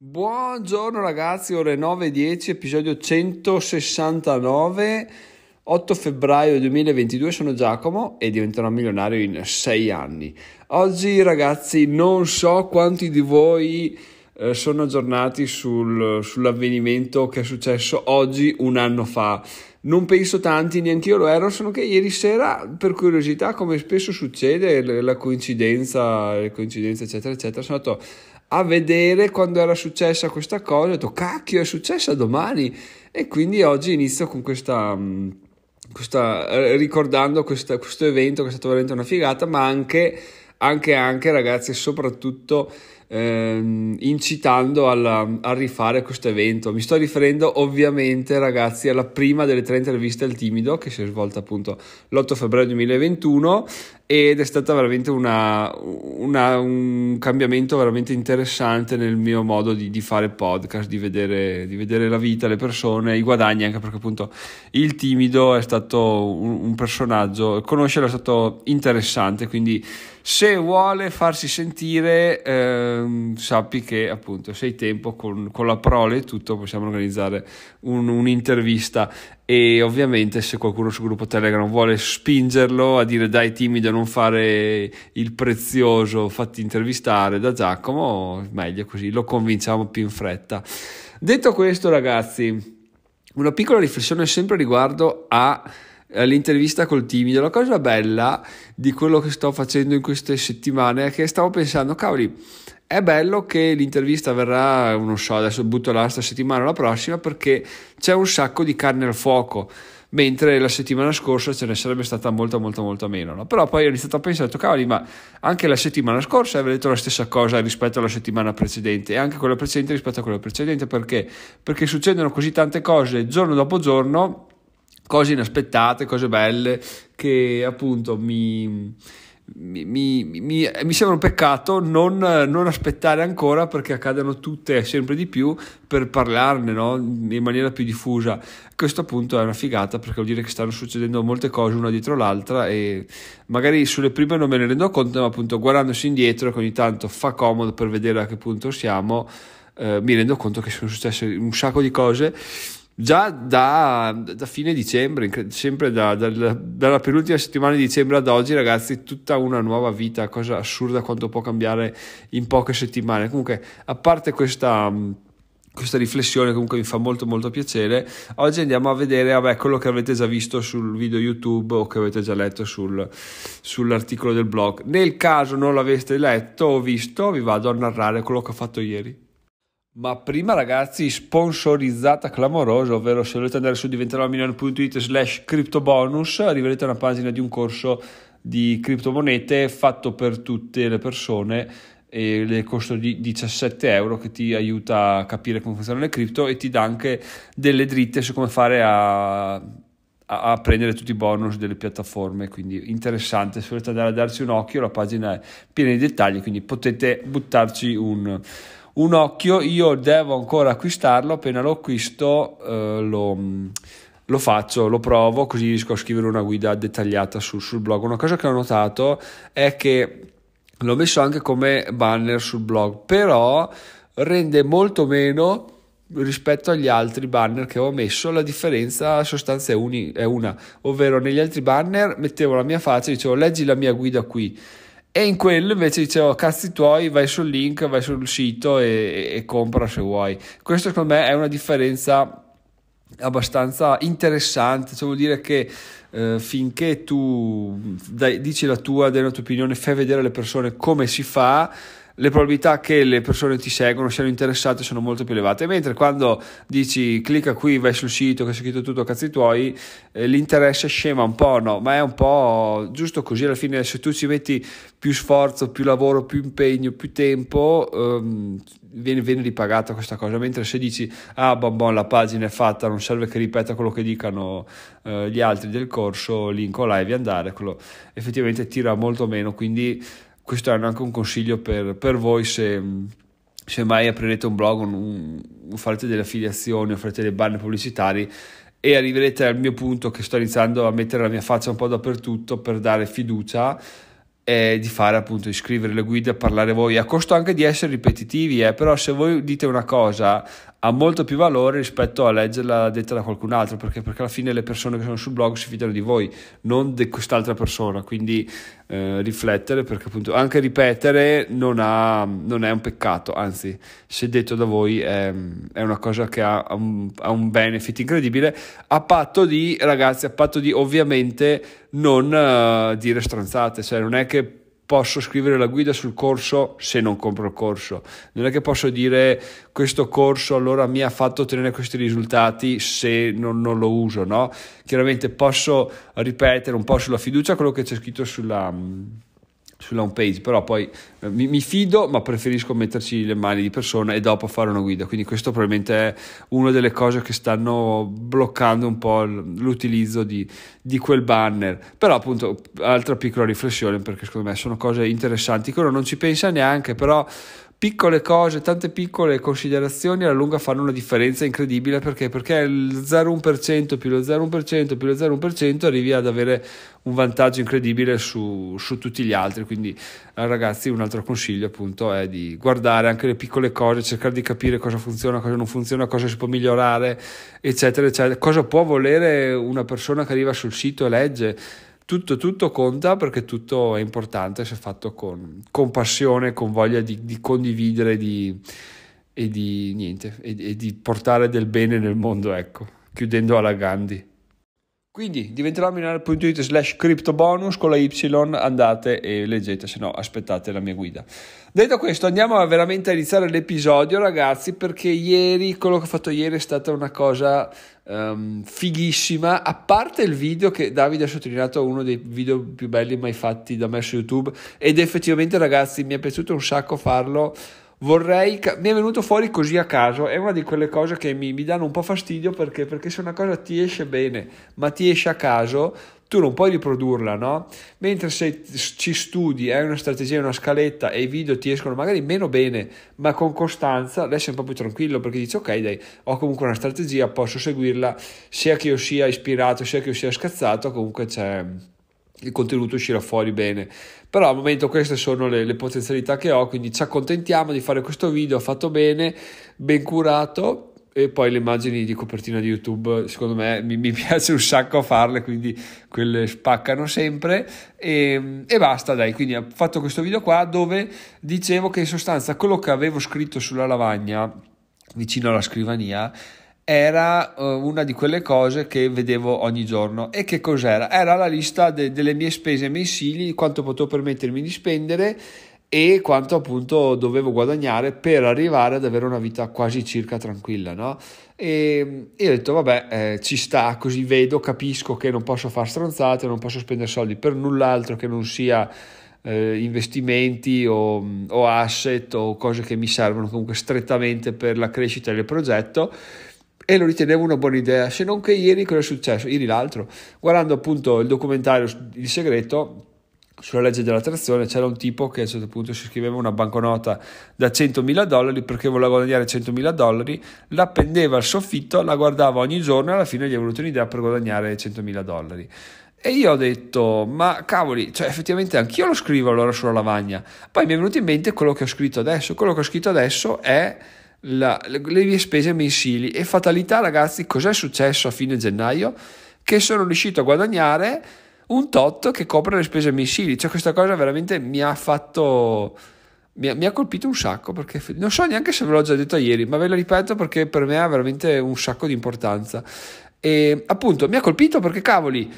Buongiorno ragazzi, ore 9.10, episodio 169, 8 febbraio 2022, sono Giacomo e diventerò milionario in 6 anni. Oggi ragazzi non so quanti di voi eh, sono aggiornati sul, sull'avvenimento che è successo oggi un anno fa. Non penso tanti, neanche io lo ero, sono che ieri sera, per curiosità, come spesso succede, la coincidenza, le coincidenze eccetera eccetera, sono andato a vedere quando era successa questa cosa, ho detto cacchio è successa domani e quindi oggi inizio con questa, mm, questa eh, ricordando questa, questo evento che è stato veramente una figata, ma anche, anche, anche ragazzi soprattutto ehm, incitando alla, a rifare questo evento. Mi sto riferendo ovviamente ragazzi alla prima delle tre interviste al timido che si è svolta appunto l'8 febbraio 2021 ed è stato veramente una, una, un cambiamento veramente interessante nel mio modo di, di fare podcast, di vedere, di vedere, la vita, le persone, i guadagni, anche perché appunto il timido è stato un, un personaggio, conoscerlo è stato interessante, quindi se vuole farsi sentire... Eh, ehm, sappi che appunto se hai tempo con, con, la prole e tutto possiamo organizzare un, un'intervista e ovviamente se qualcuno sul gruppo Telegram vuole spingerlo a dire dai timido non fare il prezioso fatti intervistare da Giacomo meglio così lo convinciamo più in fretta detto questo ragazzi una piccola riflessione sempre riguardo a l'intervista col timido. La cosa bella di quello che sto facendo in queste settimane è che stavo pensando, cavoli, è bello che l'intervista verrà, non so, adesso butto là sta settimana o la prossima perché c'è un sacco di carne al fuoco, mentre la settimana scorsa ce ne sarebbe stata molta molta molta meno. No? Però poi ho iniziato a pensare, cavoli, ma anche la settimana scorsa avevo detto la stessa cosa rispetto alla settimana precedente e anche quella precedente rispetto a quella precedente perché? Perché succedono così tante cose giorno dopo giorno, cose inaspettate, cose belle che appunto mi mi, mi, mi, sembra un peccato non, non, aspettare ancora perché accadano tutte e sempre di più per parlarne no? in maniera più diffusa. Questo appunto è una figata perché vuol dire che stanno succedendo molte cose una dietro l'altra e magari sulle prime non me ne rendo conto, ma appunto guardandosi indietro che ogni tanto fa comodo per vedere a che punto siamo, eh, mi rendo conto che sono successe un sacco di cose già da, da fine dicembre, sempre da, dal, dalla penultima settimana di dicembre ad oggi, ragazzi, tutta una nuova vita, cosa assurda quanto può cambiare in poche settimane. Comunque, a parte questa questa riflessione comunque mi fa molto molto piacere. Oggi andiamo a vedere vabbè, quello che avete già visto sul video YouTube o che avete già letto sul, sull'articolo del blog. Nel caso non l'aveste letto o visto, vi vado a narrare quello che ho fatto ieri. Ma prima ragazzi, sponsorizzata clamorosa, ovvero se volete andare su diventeromilione.it slash criptobonus, arriverete a una pagina di un corso di criptomonete fatto per tutte le persone e le costo di 17 euro che ti aiuta a capire come funzionano le cripto e ti dà anche delle dritte su come fare a, a, a prendere tutti i bonus delle piattaforme quindi interessante se volete andare a darci un occhio la pagina è piena di dettagli quindi potete buttarci un, un occhio io devo ancora acquistarlo, appena l'ho acquisto eh, lo, lo, faccio, lo provo, così riesco a scrivere una guida dettagliata su, sul blog. Una cosa che ho notato è che l'ho messo anche come banner sul blog, però rende molto meno rispetto agli altri banner che ho messo la differenza sostanza è, uni, è una ovvero negli altri banner mettevo la mia faccia e dicevo leggi la mia guida qui e in quello invece dicevo, cazzi tuoi, vai sul link, vai sul sito e, e compra se vuoi. Questo secondo me è una differenza abbastanza interessante, cioè vuol dire che eh, finché tu dai, dici la tua, dai la tua opinione, fai vedere alle persone come si fa, le probabilità che le persone ti seguono siano interessate sono molto più elevate. Mentre quando dici clicca qui, vai sul sito che c'è scritto tutto a cazzi tuoi, eh, l'interesse scema un po', no? Ma è un po' giusto così alla fine. Se tu ci metti più sforzo, più lavoro, più impegno, più tempo, ehm, viene, viene, ripagata questa cosa. Mentre se dici ah, bonbon, la pagina è fatta, non serve che ripeta quello che dicano eh, gli altri del corso, link o live andare, quello effettivamente tira molto meno. Quindi questo è anche un consiglio per, per voi se, se, mai aprirete un blog, un, farete delle affiliazioni o farete dei banner pubblicitari e arriverete al mio punto che sto iniziando a mettere la mia faccia un po' dappertutto per dare fiducia e di fare appunto di scrivere le guide, parlare voi a costo anche di essere ripetitivi eh, però se voi dite una cosa ha molto più valore rispetto a leggerla detta da qualcun altro perché, perché alla fine le persone che sono sul blog si fidano di voi non di quest'altra persona quindi eh, riflettere perché appunto anche ripetere non, ha, non, è un peccato anzi se detto da voi è, è una cosa che ha, ha, un, ha un benefit incredibile a patto di ragazzi a patto di ovviamente non uh, dire stronzate cioè non è che posso scrivere la guida sul corso se non compro il corso. Non è che posso dire questo corso allora mi ha fatto ottenere questi risultati se non, non lo uso, no? Chiaramente posso ripetere un po' sulla fiducia quello che c'è scritto sulla mm, sull'home page, però poi eh, mi, mi, fido, ma preferisco metterci le mani di persona e dopo fare una guida. Quindi questo probabilmente è una delle cose che stanno bloccando un po' l'utilizzo di, di quel banner. Però appunto, altra piccola riflessione, perché secondo me sono cose interessanti che uno non ci pensa neanche, però piccole cose, tante piccole considerazioni alla lunga fanno una differenza incredibile perché, perché il 0,1% più lo 0,1% più lo 0,1% arrivi ad avere un vantaggio incredibile su, su tutti gli altri. Quindi eh, ragazzi un altro consiglio appunto è di guardare anche le piccole cose, cercare di capire cosa funziona, cosa non funziona, cosa si può migliorare, eccetera, eccetera. Cosa può volere una persona che arriva sul sito e legge tutto, tutto conta perché tutto è importante se fatto con, con passione, con voglia di, di condividere di, e, di, niente, e, e di portare del bene nel mondo, ecco, chiudendo alla Gandhi. Quindi diventeròmilionario.it slash cryptobonus con la Y andate e leggete, se no aspettate la mia guida. Detto questo andiamo a veramente a iniziare l'episodio ragazzi perché ieri, quello che ho fatto ieri è stata una cosa um, fighissima, a parte il video che Davide ha sottolineato uno dei video più belli mai fatti da me su YouTube ed effettivamente ragazzi mi è piaciuto un sacco farlo vorrei. mi è venuto fuori così a caso. È una di quelle cose che mi, mi danno un po' fastidio perché, perché se una cosa ti esce bene, ma ti esce a caso, tu non puoi riprodurla, no? Mentre se ci studi, hai una strategia, una scaletta e i video ti escono magari meno bene, ma con costanza, lei sei un po' più tranquillo perché dici ok dai, ho comunque una strategia, posso seguirla, sia che io sia ispirato, sia che io sia scazzato, comunque c'è il contenuto uscirà fuori bene però al momento queste sono le, le, potenzialità che ho quindi ci accontentiamo di fare questo video fatto bene ben curato e poi le immagini di copertina di youtube secondo me mi, mi piace un sacco farle quindi quelle spaccano sempre e, ehm, e, basta dai quindi ho fatto questo video qua dove dicevo che in sostanza quello che avevo scritto sulla lavagna vicino alla scrivania era eh, una di quelle cose che vedevo ogni giorno. E che cos'era? Era la lista de- delle mie spese mensili, quanto potevo permettermi di spendere e quanto appunto dovevo guadagnare per arrivare ad avere una vita quasi circa tranquilla, no? E, io ho detto, vabbè, eh, ci sta, così vedo, capisco che non posso fare stronzate, non posso spendere soldi per null'altro che non sia eh, investimenti o, o asset o cose che mi servono comunque strettamente per la crescita del progetto e lo ritenevo una buona idea, se non che ieri cosa è successo? Ieri l'altro, guardando appunto il documentario Il segreto, sulla legge dell'attrazione c'era un tipo che a un certo punto si scriveva una banconota da 100.000 dollari perché voleva guadagnare 100.000 dollari, la pendeva al soffitto, la guardava ogni giorno e alla fine gli è venuta un'idea per guadagnare 100.000 dollari. E io ho detto, ma cavoli, cioè effettivamente anch'io lo scrivo allora sulla lavagna. Poi mi è venuto in mente quello che ho scritto adesso. Quello che ho scritto adesso è la, le spese mensili e fatalità ragazzi cos'è successo a fine gennaio? Che sono riuscito a guadagnare un tot che copre le spese mensili, cioè questa cosa veramente mi ha fatto... Mi ha, mi ha, colpito un sacco perché non so neanche se ve l'ho già detto ieri, ma ve lo ripeto perché per me ha veramente un sacco di importanza. E appunto mi ha colpito perché cavoli,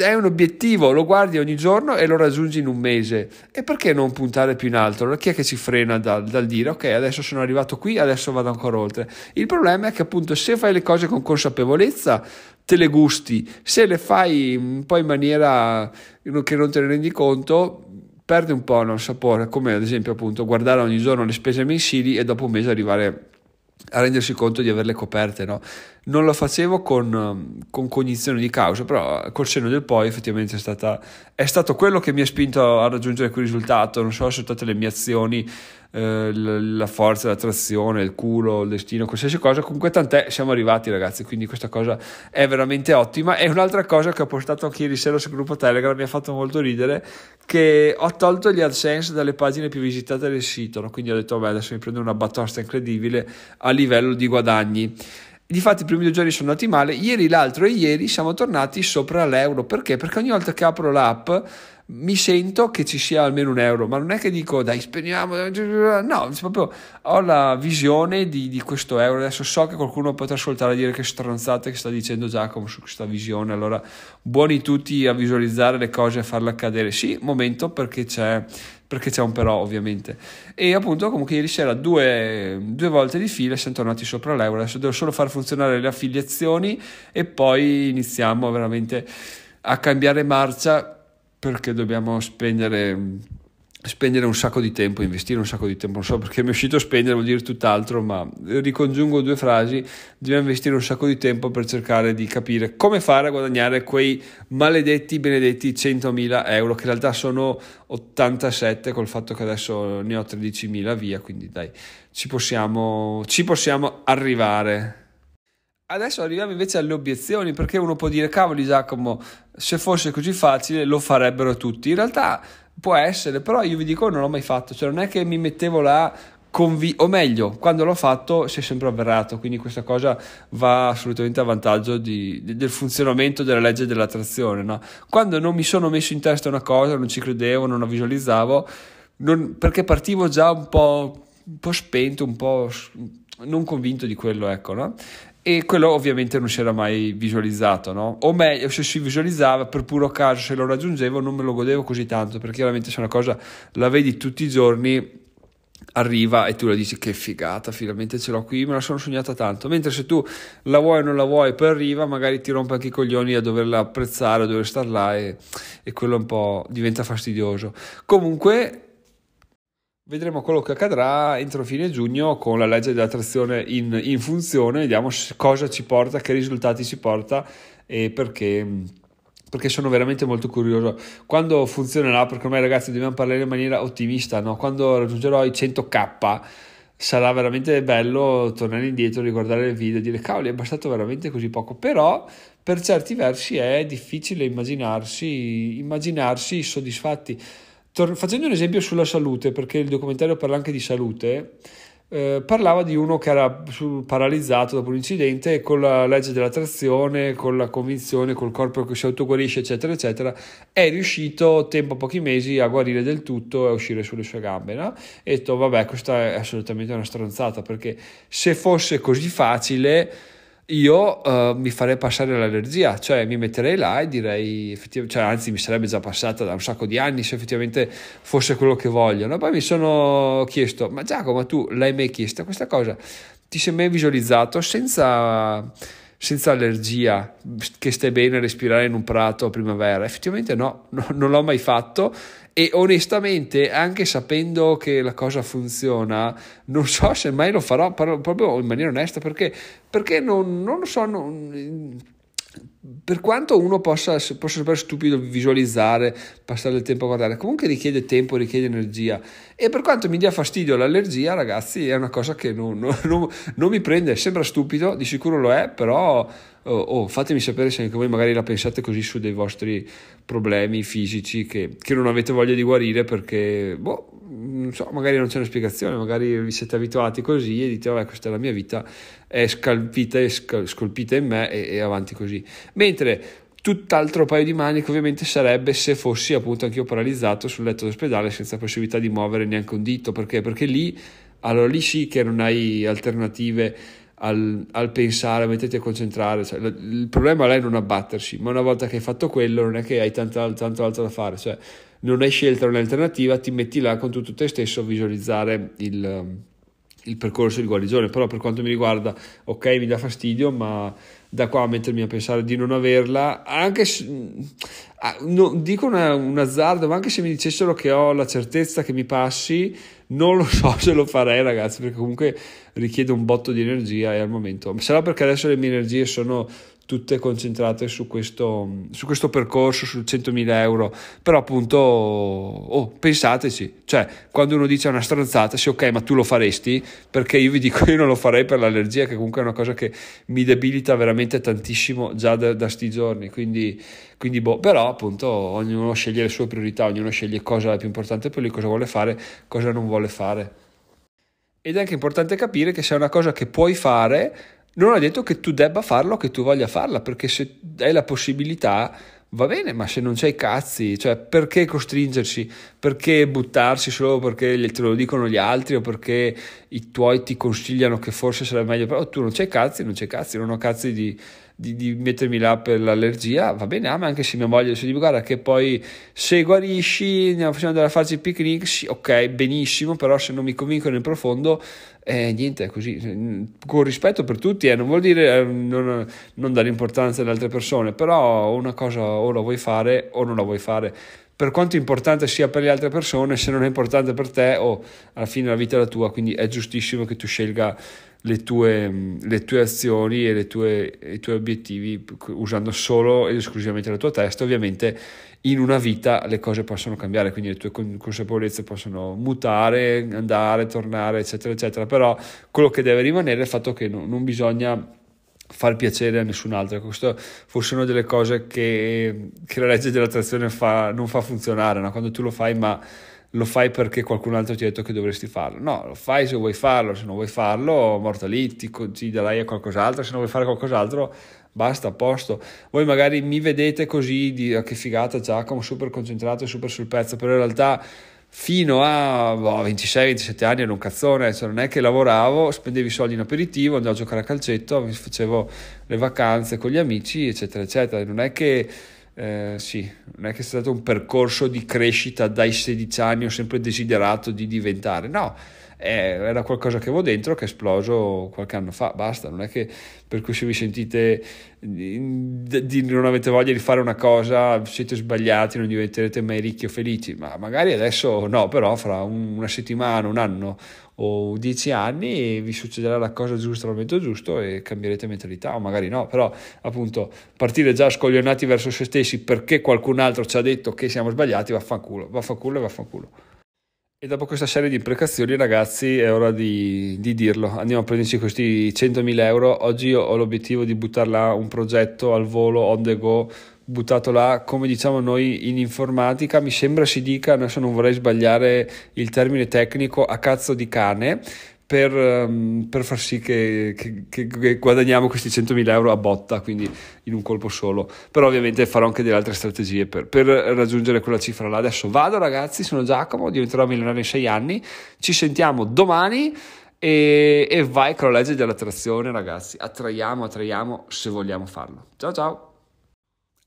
è un obiettivo, lo guardi ogni giorno e lo raggiungi in un mese. E perché non puntare più in alto? chi è che ci frena dal, dal, dire ok, adesso sono arrivato qui, adesso vado ancora oltre? Il problema è che appunto se fai le cose con consapevolezza te le gusti, se le fai un po' in maniera eh, che non te ne rendi conto perde un po' il sapore, come ad esempio appunto guardare ogni giorno le spese mensili e dopo un mese arrivare a rendersi conto di averle coperte. No? Non lo facevo con, ehm, con, cognizione di causa, però col senno del poi effettivamente è, stata, è stato quello che mi ha spinto a raggiungere quel risultato. Non so se sono state le mie azioni eh, la forza, l'attrazione, il culo, il destino, qualsiasi cosa. Comunque tant'è, siamo arrivati ragazzi, quindi questa cosa è veramente ottima. E un'altra cosa che ho postato anche ieri sera sul gruppo Telegram, mi ha fatto molto ridere, che ho tolto gli AdSense dalle pagine più visitate del sito, no? quindi ho detto beh, adesso mi prendo una batosta incredibile a livello di guadagni. Difatti i primi due giorni sono andati male, ieri l'altro e ieri siamo tornati sopra l'euro. Perché? Perché ogni volta che apro l'app mi sento che ci sia almeno un euro, ma non è che dico dai speriamo, no, proprio ho la visione di, di, questo euro, adesso so che qualcuno potrà ascoltare e dire che stronzate che sta dicendo Giacomo su questa visione, allora buoni tutti a visualizzare le cose e a farle accadere, sì, momento perché c'è, perché c'è un però ovviamente, e appunto comunque ieri sera due, due volte di fila siamo tornati sopra l'euro, adesso devo solo far funzionare le affiliazioni e poi iniziamo veramente a cambiare marcia perché dobbiamo spendere, spendere, un sacco di tempo, investire un sacco di tempo, non so perché mi è uscito spendere, vuol dire tutt'altro, ma ricongiungo due frasi, dobbiamo investire un sacco di tempo per cercare di capire come fare a guadagnare quei maledetti, benedetti 100.000 euro, che in realtà sono 87 col fatto che adesso ne ho 13.000 via, quindi dai, ci possiamo, ci possiamo arrivare. Adesso arriviamo invece alle obiezioni, perché uno può dire, cavoli Giacomo, se fosse così facile lo farebbero tutti. In realtà può essere, però io vi dico non l'ho mai fatto, cioè non è che mi mettevo là convi- o meglio, quando l'ho fatto si è sempre avverrato, quindi questa cosa va assolutamente a vantaggio di, di, del funzionamento della legge dell'attrazione. No? Quando non mi sono messo in testa una cosa, non ci credevo, non la visualizzavo, non, perché partivo già un po', un po' spento, un po' non convinto di quello, ecco, no? E quello ovviamente non si era mai visualizzato, no? O meglio, se si visualizzava per puro caso, se lo raggiungevo non me lo godevo così tanto, perché chiaramente se una cosa la vedi tutti i giorni arriva e tu la dici che figata, finalmente ce l'ho qui, me la sono sognata tanto. Mentre se tu la vuoi o non la vuoi, poi arriva, magari ti rompe anche i coglioni a doverla apprezzare, a dover star là e, e quello un po' diventa fastidioso. Comunque Vedremo quello che accadrà entro fine giugno con la legge dell'attrazione in, in funzione, vediamo cosa ci porta, che risultati ci porta e perché perché sono veramente molto curioso. Quando funzionerà, perché ormai ragazzi dobbiamo parlare in maniera ottimista, no? quando raggiungerò i 100k sarà veramente bello tornare indietro, riguardare il video e dire cavoli è bastato veramente così poco, però per certi versi è difficile immaginarsi, immaginarsi soddisfatti Tor- facendo un esempio sulla salute, perché il documentario parla anche di salute, eh, parlava di uno che era paralizzato dopo un incidente e con la legge dell'attrazione, con la convinzione, col corpo che si autoguarisce, eccetera, eccetera, è riuscito, tempo a pochi mesi, a guarire del tutto e a uscire sulle sue gambe. No? E ho detto, vabbè, questa è assolutamente una stronzata, perché se fosse così facile io eh, mi farei passare l'allergia, cioè mi metterei là e direi, cioè, anzi mi sarebbe già passata da un sacco di anni se effettivamente fosse quello che vogliono. Poi mi sono chiesto, ma Giacomo, tu l'hai mai chiesta questa cosa? Ti sei mai visualizzato senza senza allergia, che stai bene a respirare in un prato a primavera? Effettivamente no, no, non l'ho mai fatto e onestamente anche sapendo che la cosa funziona, non so se mai lo farò, proprio in maniera onesta, perché, perché non, non lo so... Non, per quanto uno possa, possa sembrare stupido visualizzare, passare il tempo a guardare, comunque richiede tempo, richiede energia. E per quanto mi dia fastidio l'allergia, ragazzi, è una cosa che non, non, non, non mi prende. Sembra stupido, di sicuro lo è, però oh, oh, fatemi sapere se anche voi magari la pensate così su dei vostri problemi fisici che, che non avete voglia di guarire perché, boh, non so, magari non c'è una spiegazione, magari vi siete abituati così e dite, vabbè, questa è la mia vita, è scalpita e scal- scolpita in me e, e avanti così mentre tutt'altro paio di maniche ovviamente sarebbe se fossi appunto anch'io paralizzato sul letto d'ospedale senza possibilità di muovere neanche un dito perché? perché lì allora lì sì che non hai alternative al, al, pensare, mettete a concentrare. Cioè, il problema là è non abbattersi, ma una volta che hai fatto quello non è che hai tanto, tanto altro da fare, cioè non hai scelta un'alternativa, ti metti là con tutto te stesso a visualizzare il, il percorso di guarigione. Però per quanto mi riguarda, ok, mi dà fastidio, ma da qua a mettermi a pensare di non averla, anche se, mm, ah, no, dico una, un azzardo, ma anche se mi dicessero che ho la certezza che mi passi, non lo so se lo farei ragazzi, perché comunque richiede un botto di energia e al momento, sarà perché adesso le mie energie sono tutte concentrate su questo, su questo percorso, sul 100.000 euro, però appunto oh, pensateci, cioè quando uno dice una stronzata, sì ok ma tu lo faresti, perché io vi dico io non lo farei per l'allergia che comunque è una cosa che mi debilita veramente tantissimo già da, da sti giorni, quindi, quindi boh, però appunto ognuno sceglie le sue priorità, ognuno sceglie cosa è più importante per lui, cosa vuole fare, cosa non vuole fare. Ed è anche importante capire che se è una cosa che puoi fare, non è detto che tu debba farlo, che tu voglia farla, perché se hai la possibilità va bene, ma se non c'hai cazzi, cioè perché costringersi, perché buttarsi solo perché te lo dicono gli altri o perché i tuoi ti consigliano che forse sarebbe meglio, però tu non c'hai cazzi, non c'hai cazzi, non ho cazzi di di, di, mettermi là per l'allergia, va bene, ah, ma anche se mia moglie si dice, guarda che poi se guarisci andiamo facendo andare a farci picnic, sì, ok, benissimo, però se non mi convincono in profondo, eh, niente, è così, mm, con rispetto per tutti, eh, non vuol dire eh, non, non dare importanza alle altre persone, però una cosa o la vuoi fare o non la vuoi fare per quanto importante sia per le altre persone, se non è importante per te, o oh, alla fine la vita è la tua, quindi è giustissimo che tu scelga le tue, le tue azioni e tue, i tuoi obiettivi usando solo ed esclusivamente la tua testa. Ovviamente in una vita le cose possono cambiare, quindi le tue consapevolezze possono mutare, andare, tornare, eccetera, eccetera. Però quello che deve rimanere è il fatto che no, non bisogna far piacere a nessun altro. Ecco, questo forse è una delle cose che, che la legge dell'attrazione fa, non fa funzionare, no? quando tu lo fai ma lo fai perché qualcun altro ti ha detto che dovresti farlo. No, lo fai se vuoi farlo, se non vuoi farlo, morta lì, ti consiglierai a qualcos'altro, se non vuoi fare qualcos'altro, basta, a posto. Voi magari mi vedete così, di, ah, che figata Giacomo, super concentrato, e super sul pezzo, però in realtà fino a boh, 26-27 anni ero un cazzone, cioè non è che lavoravo, spendevi i soldi in aperitivo, andavo a giocare a calcetto, facevo le vacanze con gli amici, eccetera, eccetera. Non è che eh, sì, non è che è stato un percorso di crescita dai 16 anni ho sempre desiderato di diventare, no, era qualcosa che avevo dentro che è esploso qualche anno fa, basta, non è che per cui se vi sentite di, di, non avete voglia di fare una cosa, siete sbagliati, non diventerete mai ricchi o felici, ma magari adesso no, però fra un, una settimana, un anno o dieci anni vi succederà la cosa giusta al momento giusto e cambierete mentalità o magari no, però appunto partire già scoglionati verso se stessi perché qualcun altro ci ha detto che siamo sbagliati, vaffanculo, vaffanculo e vaffanculo. E dopo questa serie di imprecazioni, ragazzi, è ora di, di, dirlo. Andiamo a prenderci questi 100.000 euro. Oggi ho l'obiettivo di buttare là un progetto al volo, on the go, buttato là, come diciamo noi in informatica. Mi sembra si dica, adesso non vorrei sbagliare il termine tecnico, a cazzo di cane per, um, per far sì che, che, che, guadagniamo questi 100.000 euro a botta, quindi in un colpo solo. Però ovviamente farò anche delle altre strategie per, per raggiungere quella cifra là. Adesso vado ragazzi, sono Giacomo, diventerò milionario in 6 anni, ci sentiamo domani e, e vai con la legge dell'attrazione ragazzi, attraiamo, attraiamo se vogliamo farlo. Ciao ciao!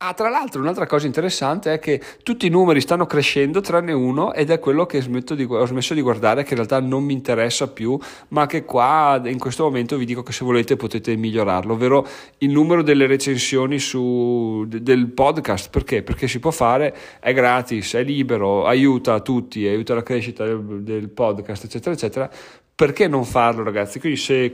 Ah, tra l'altro, un'altra cosa interessante è che tutti i numeri stanno crescendo, tranne uno, ed è quello che di, ho smesso di guardare, che in realtà non mi interessa più, ma che qua in questo momento vi dico che se volete potete migliorarlo, ovvero il numero delle recensioni su, del podcast. Perché? Perché si può fare, è gratis, è libero, aiuta tutti, aiuta la crescita del, del podcast, eccetera, eccetera. Perché non farlo, ragazzi? Quindi se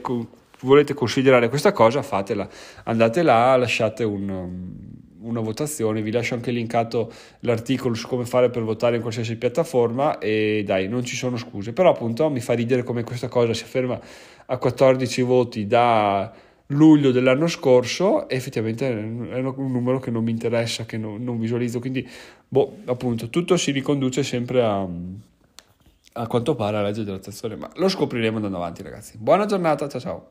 volete considerare questa cosa, fatela. Andate là, lasciate un una votazione, vi lascio anche linkato l'articolo su come fare per votare in qualsiasi piattaforma e dai, non ci sono scuse, però appunto mi fa ridere come questa cosa si afferma a 14 voti da luglio dell'anno scorso e effettivamente è un numero che non mi interessa, che no, non visualizzo, quindi boh, appunto tutto si riconduce sempre a, a quanto pare alla legge della dell'attrazione, ma lo scopriremo andando avanti ragazzi. Buona giornata, ciao ciao!